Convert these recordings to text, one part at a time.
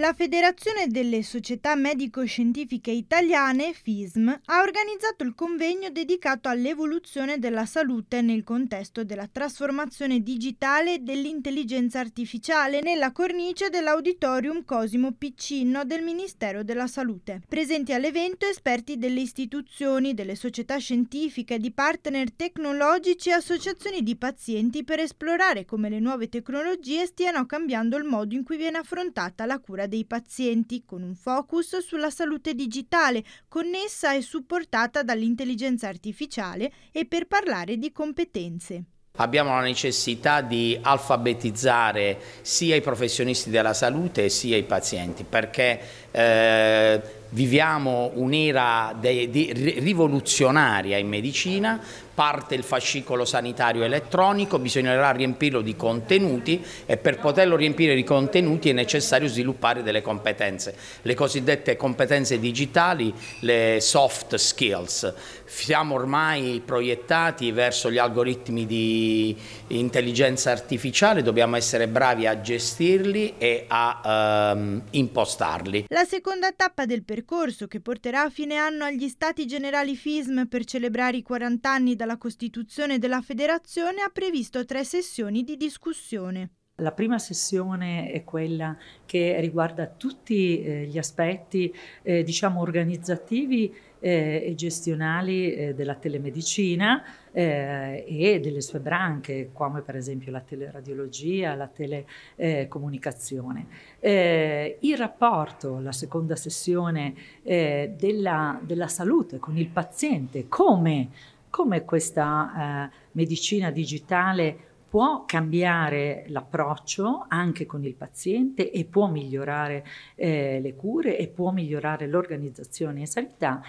La Federazione delle Società Medico-Scientifiche Italiane, FISM, ha organizzato il convegno dedicato all'evoluzione della salute nel contesto della trasformazione digitale e dell'intelligenza artificiale nella cornice dell'Auditorium Cosimo Piccinno del Ministero della Salute. Presenti all'evento esperti delle istituzioni, delle società scientifiche, di partner tecnologici e associazioni di pazienti per esplorare come le nuove tecnologie stiano cambiando il modo in cui viene affrontata la cura dei pazienti con un focus sulla salute digitale connessa e supportata dall'intelligenza artificiale e per parlare di competenze. Abbiamo la necessità di alfabetizzare sia i professionisti della salute sia i pazienti perché eh, Viviamo un'era rivoluzionaria in medicina, parte il fascicolo sanitario elettronico, bisognerà riempirlo di contenuti e per poterlo riempire di contenuti è necessario sviluppare delle competenze, le cosiddette competenze digitali, le soft skills siamo ormai proiettati verso gli algoritmi di intelligenza artificiale, dobbiamo essere bravi a gestirli e a ehm, impostarli. La seconda tappa del percorso che porterà a fine anno agli Stati Generali FISM per celebrare i 40 anni dalla costituzione della federazione ha previsto tre sessioni di discussione. La prima sessione è quella che riguarda tutti eh, gli aspetti eh, diciamo organizzativi eh, e gestionali eh, della telemedicina eh, e delle sue branche come per esempio la teleradiologia, la telecomunicazione. Eh, il rapporto, la seconda sessione della, della salute con il paziente, come come questa eh, medicina digitale può cambiare l'approccio anche con il paziente e può migliorare eh, le cure e può migliorare l'organizzazione in sanità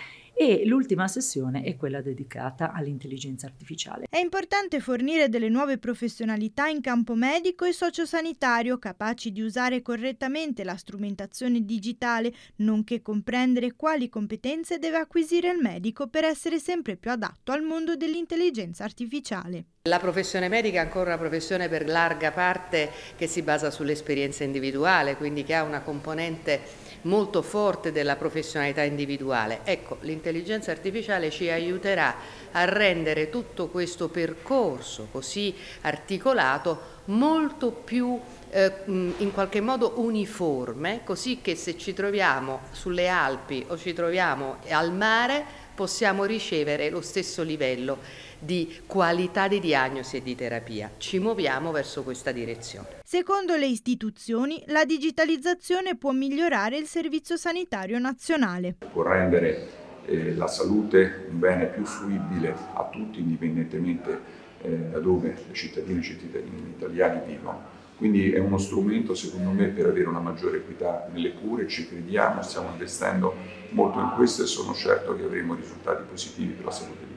e l'ultima sessione è quella dedicata all'intelligenza artificiale. È importante fornire delle nuove professionalità in campo medico e sociosanitario capaci di usare correttamente la strumentazione digitale, nonché comprendere quali competenze deve acquisire il medico per essere sempre più adatto al mondo dell'intelligenza artificiale. La professione medica è ancora una professione per larga parte che si basa sull'esperienza individuale, quindi che ha una componente molto forte della professionalità individuale. Ecco, l'intelligenza l'intelligenza artificiale ci aiuterà a rendere tutto questo percorso così articolato molto più eh, in qualche modo uniforme, così che se ci troviamo sulle Alpi o ci troviamo al mare possiamo ricevere lo stesso livello di qualità di diagnosi e di terapia. Ci muoviamo verso questa direzione. Secondo le istituzioni, la digitalizzazione può migliorare il servizio sanitario nazionale. Può rendere eh, la salute un bene più fruibile a tutti indipendentemente eh, da dove le cittadine e i cittadini italiani vivono. Quindi è uno strumento secondo me per avere una maggiore equità nelle cure, ci crediamo, stiamo investendo molto in questo e sono certo che avremo risultati positivi per la salute